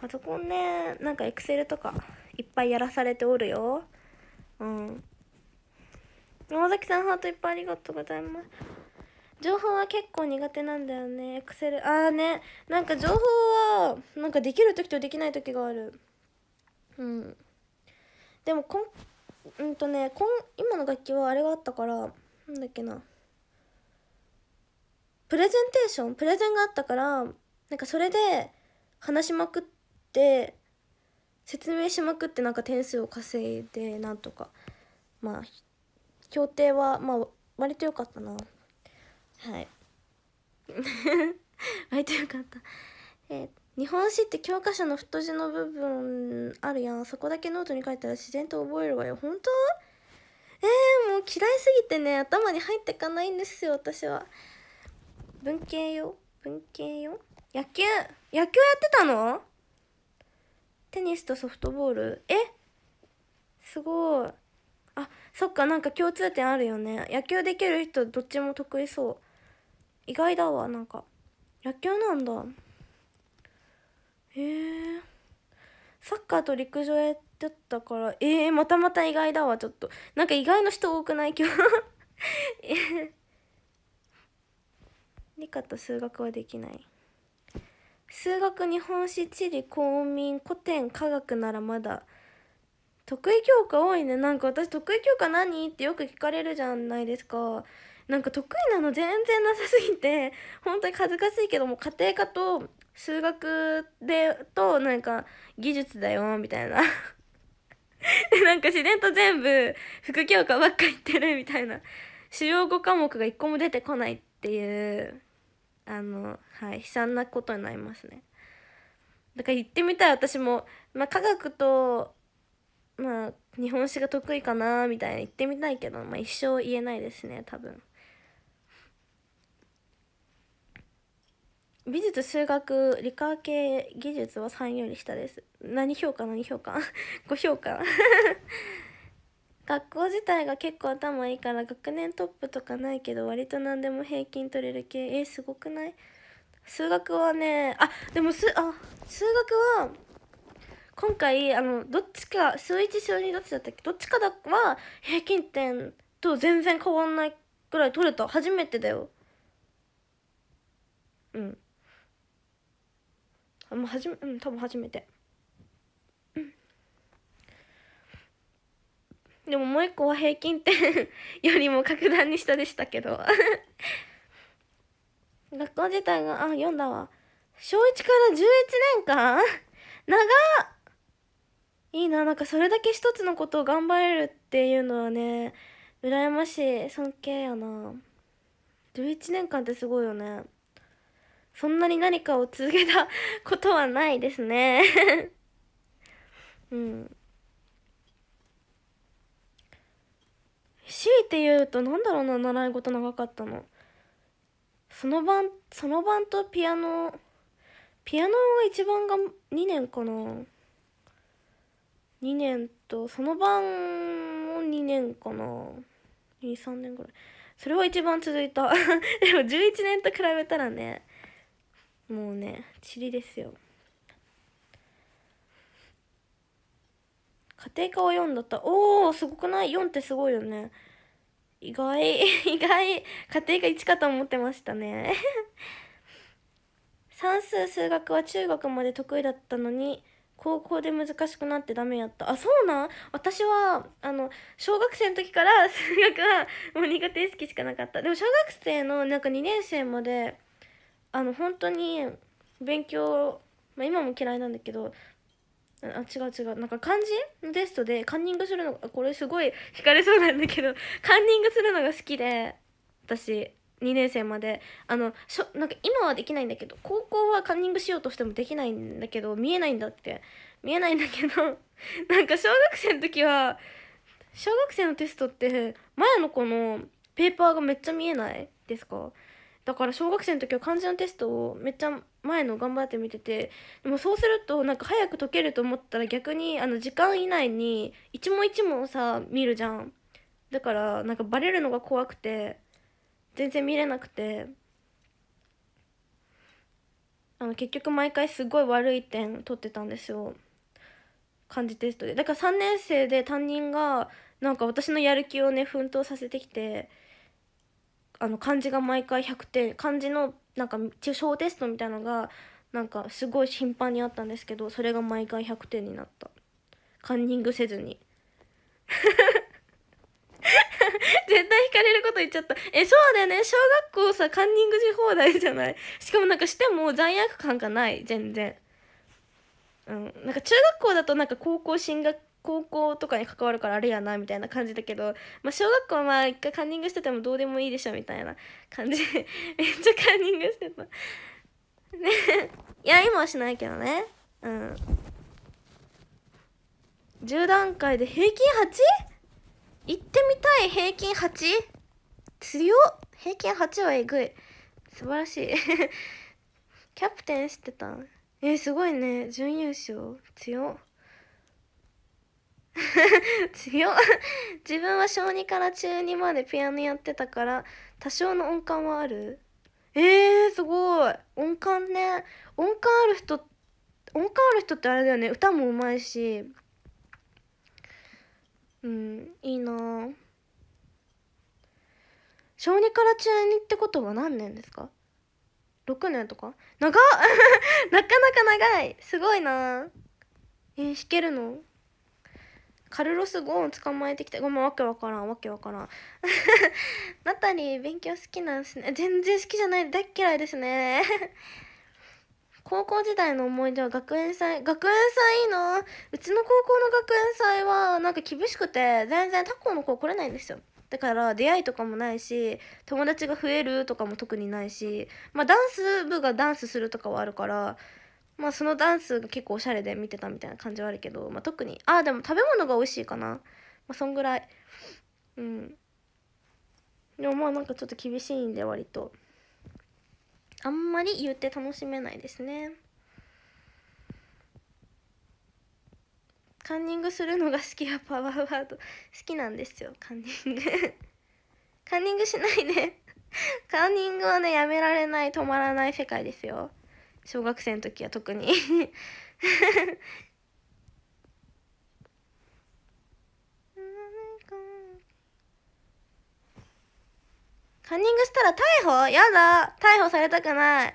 パソコンねなんかエクセルとかいっぱいやらされておるようん山崎さんハートいっぱいありがとうございます情報は結構苦手なんだよねエクセルああねなんか情報はなんかできる時とできない時があるうんでもこんうんとねこん今の楽器はあれがあったからなんだっけなプレゼンテーションプレゼンがあったからなんかそれで話しまくってて説明しまくってなんか点数を稼いでなんとかまあ協定はまあ割と良かったなはい 割と良かったえー、日本史って教科書の太字の部分あるやんそこだけノートに書いたら自然と覚えるわよ本当えー、もう嫌いすぎてね頭に入ってかないんですよ私は文系よ文系よ野球野球やってたのテニスとソフトボールえすごいあそっかなんか共通点あるよね野球できる人どっちも得意そう意外だわなんか野球なんだへえサッカーと陸上やってたからええー、またまた意外だわちょっとなんか意外の人多くない今日 理科と数学はできない数学日本史地理公民古典科学ならまだ得意教科多いねなんか私得意教科何ってよく聞かれるじゃないですかなんか得意なの全然なさすぎて 本当に恥ずかしいけども家庭科と数学でとなんか技術だよみたいな なんか自然と全部副教科ばっか言ってるみたいな主要5科目が1個も出てこないっていうあの、はい、悲惨なことになりますね。だから言ってみたい私も、まあ、科学と、まあ、日本史が得意かなみたいな言ってみたいけど、まあ、一生言えないですね多分。美術数学理科系技術は3より下です何評価何評価5 評価学校自体が結構頭いいから学年トップとかないけど割と何でも平均取れる系えすごくない数学はねあでもすあ数学は今回あのどっちか数1数2どっちだったっけどっちかだは平均点と全然変わんないぐらい取れた初めてだようんあもう初めうん多分初めて。でももう一個は平均点 よりも格段に下でしたけど 学校自体があ読んだわ小1から11年間 長っいいななんかそれだけ一つのことを頑張れるっていうのはね羨ましい尊敬やな11年間ってすごいよねそんなに何かを続けたことはないですねうん強いて言うと何だろうな習い事長かったのその晩その晩とピアノピアノが一番が2年かな2年とその晩も2年かな23年ぐらいそれは一番続いた でも11年と比べたらねもうねチリですよ家庭科は4だった。おおすごくない ?4 ってすごいよね。意外、意外、家庭科1かと思ってましたね。算数、数学は中学まで得意だったのに、高校で難しくなってダメやった。あ、そうなん私は、あの、小学生の時から 数学はもう苦手意識しかなかった。でも小学生のなんか2年生まで、あの、本当に勉強、まあ、今も嫌いなんだけど、あ違う違うなんか漢字のテストでカンニングするのこれすごい惹かれそうなんだけど カンニングするのが好きで私2年生まであのしょなんか今はできないんだけど高校はカンニングしようとしてもできないんだけど見えないんだって見えないんだけど なんか小学生の時は小学生のテストって前の子のペーパーがめっちゃ見えないですかだから小学生の時は漢字のテストをめっちゃ前の頑張って見ててでもそうするとなんか早く解けると思ったら逆にあの時間以内に一問一問さ見るじゃんだからなんかバレるのが怖くて全然見れなくてあの結局毎回すごい悪い点取ってたんですよ漢字テストでだから3年生で担任がなんか私のやる気をね奮闘させてきてあの漢字が毎回100点漢字のなんか小テストみたいのがなんかすごい頻繁にあったんですけどそれが毎回100点になったカンニングせずに 絶対引かれること言っちゃったえそうだよね小学校さカンニングし放題じゃないしかもなんかしても罪悪感がない全然うんなんか中学校だとなんか高校進学高校とかに関わるからあれやなみたいな感じだけど、まあ、小学校はまあ一回カンニングしててもどうでもいいでしょみたいな感じ めっちゃカンニングしてたねいや今はしないけどねうん10段階で平均 8? 行ってみたい平均 8? 強っ平均8はえぐい素晴らしい キャプテンしてたえー、すごいね準優勝強っ 強自分は小2から中2までピアノやってたから多少の音感はあるえー、すごい音感ね音感ある人音感ある人ってあれだよね歌もうまいしうんいいな小2から中2ってことは何年ですか6年とか長 なかなか長いすごいなえー、弾けるのカルロス・ゴーン捕まえてきたごめんわけわからんわけわからん ナタリー勉強好きなんですね全然好きじゃない大嫌いですね 高校時代の思い出は学園祭学園祭いいなうちの高校の学園祭はなんか厳しくて全然他校の子来れないんですよだから出会いとかもないし友達が増えるとかも特にないしまあダンス部がダンスするとかはあるからまあそのダンスが結構おしゃれで見てたみたいな感じはあるけど、まあ、特にああでも食べ物が美味しいかな、まあ、そんぐらいうんでもまあなんかちょっと厳しいんで割とあんまり言って楽しめないですねカンニングするのが好きやパワーワード好きなんですよカンニング カンニングしないで。カンニングはねやめられない止まらない世界ですよ小学生の時は特にカンニングしたら逮捕やだ逮捕されたくない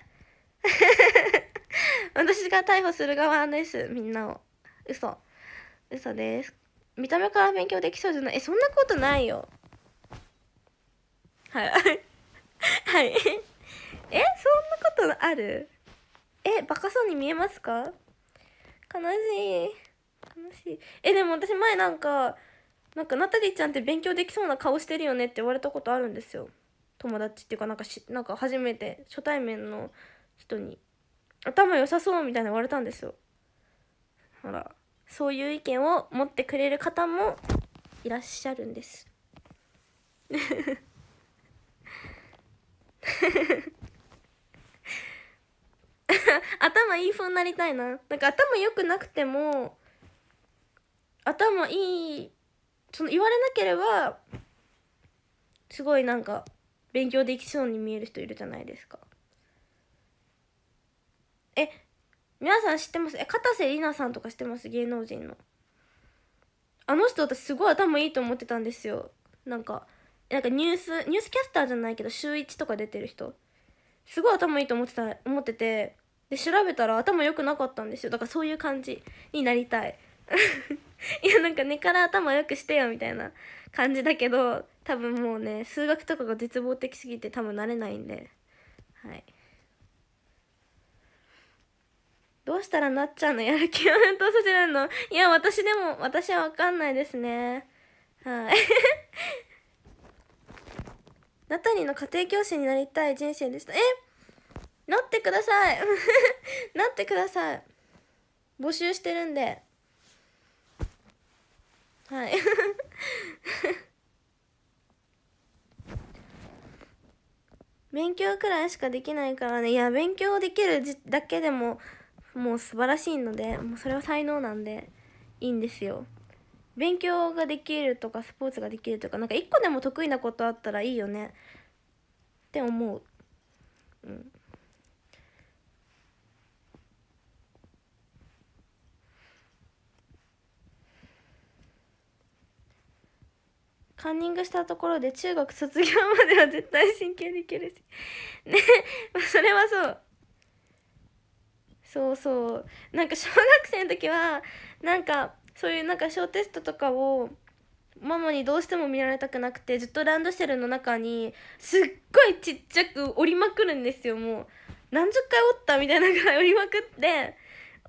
私が逮捕する側ですみんなを嘘嘘です見た目から勉強できそうじゃないえそんなことないよはいはい えそんなことあるえバカそうに見えますか悲しい悲しいえでも私前なんかなんかナタリーちゃんって勉強できそうな顔してるよねって言われたことあるんですよ友達っていうかなんかしなんか初めて初対面の人に頭良さそうみたいな言われたんですよほらそういう意見を持ってくれる方もいらっしゃるんですフフフ頭いい風になりたいななんか頭良くなくても頭いいその言われなければすごいなんか勉強できそうに見える人いるじゃないですかえ皆さん知ってますえ片瀬里奈さんとか知ってます芸能人のあの人私すごい頭いいと思ってたんですよなんかなんかニュースニュースキャスターじゃないけど週1とか出てる人すごい頭いいと思ってた思っててで調べたら頭良くなかったんですよだからそういう感じになりたい いやなんか根から頭良くしてよみたいな感じだけど多分もうね数学とかが絶望的すぎて多分慣れないんではいどうしたらなっちゃんのやる気を奮闘させられるのいや私でも私は分かんないですねはい ナタリーの家庭教師になりたい人生でしたえなってください なってください募集してるんではい 勉強くらいしかできないからねいや勉強できるだけでももう素晴らしいのでもうそれは才能なんでいいんですよ勉強ができるとかスポーツができるとか何か一個でも得意なことあったらいいよねって思ううんカンニングしたところで中学卒業までは絶対真剣でいけるしね それはそうそうそうなんか小学生の時はなんかそういうなんか小テストとかをママにどうしても見られたくなくてずっとランドセルの中にすっごいちっちゃく折りまくるんですよもう何十回折ったみたいなぐらい折りまくって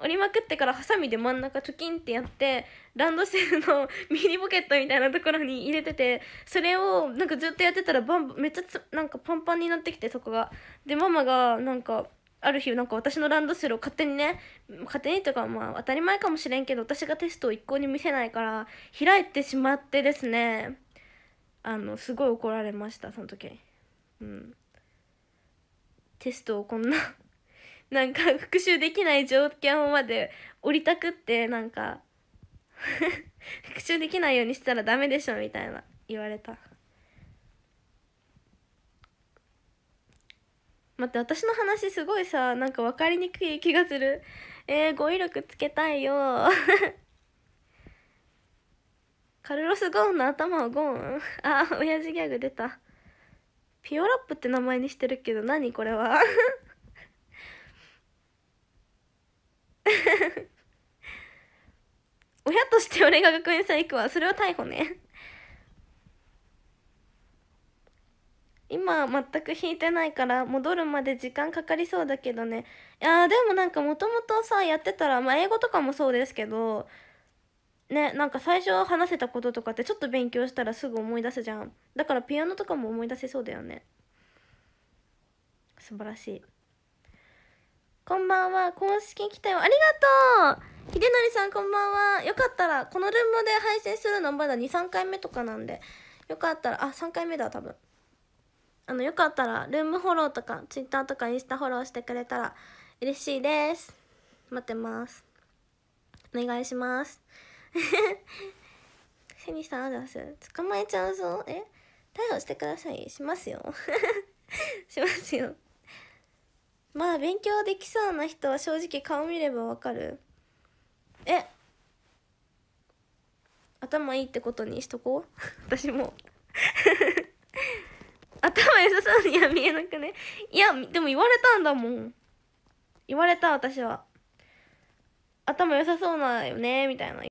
折りまくってからハサミで真ん中チョキンってやってランドセルの ミニポケットみたいなところに入れててそれをなんかずっとやってたらバンめっちゃつなんかパンパンになってきてそこが。でママがなんかある日なんか私のランドセルを勝手にね勝手にとかまあ当たり前かもしれんけど私がテストを一向に見せないから開いてしまってですねあのすごい怒られましたその時うんテストをこんななんか 復習できない条件まで降りたくってなんか 復習できないようにしたらダメでしょみたいな言われた待って私の話すごいさなんか分かりにくい気がするえー、語彙力つけたいよ カルロス・ゴーンの頭をゴーンあ親父ギャグ出たピオラップって名前にしてるけど何これは 親として俺が学園祭行くわそれは逮捕ね今全く弾いてないから戻るまで時間かかりそうだけどねいやでもなんかもともとさやってたらまあ英語とかもそうですけどねなんか最初話せたこととかってちょっと勉強したらすぐ思い出すじゃんだからピアノとかも思い出せそうだよね素晴らしいこんばんは。公式来たよ。ありがとう秀則さん、こんばんは。よかったら、このルンムで配信するのまだ2、3回目とかなんで、よかったら、あ、3回目だ、多分。あの、よかったら、ルームフォローとか、Twitter とかインスタフォローしてくれたら嬉しいです。待ってます。お願いします。セミさん、アザス。捕まえちゃうぞ。え逮捕してください。しますよ。しますよ。まあ勉強できそうな人は正直顔見ればわかるえ頭いいってことにしとこう 私も 頭良さそうには見えなくねいやでも言われたんだもん言われた私は頭良さそうなよねみたいな